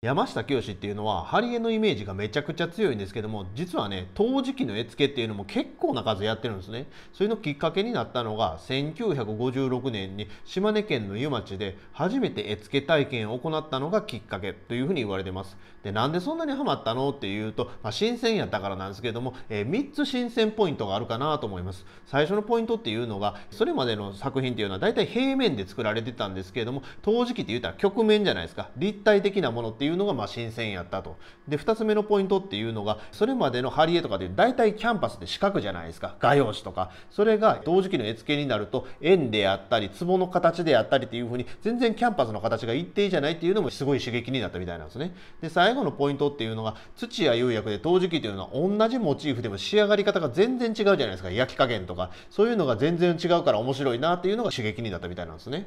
山下清っていうのはハリエのイメージがめちゃくちゃ強いんですけども実はね陶磁器の絵付けっていうのも結構な数やってるんですねそれのきっかけになったのが1956年に島根県の湯町で初めて絵付け体験を行ったのがきっかけというふうに言われてますでなんでそんなにハマったのっていうと、まあ、新鮮やったからなんですけども、えー、3つ新鮮ポイントがあるかなと思います最初のポイントっていうのがそれまでの作品っていうのはだいたい平面で作られてたんですけれども陶磁器って言ったら曲面じゃないですか立体的なものっていういうのがまあ新鮮やったとで2つ目のポイントっていうのがそれまでの貼り絵とかで大体キャンパスで四角じゃないですか画用紙とかそれが同時期の絵付けになると円であったり壺の形であったりっていう風に全然キャンパスの形が一定じゃないっていうのもすごい刺激になったみたいなんですねで最後のポイントっていうのが土や釉薬で陶磁器というのは同じモチーフでも仕上がり方が全然違うじゃないですか焼き加減とかそういうのが全然違うから面白いなっていうのが刺激になったみたいなんですね。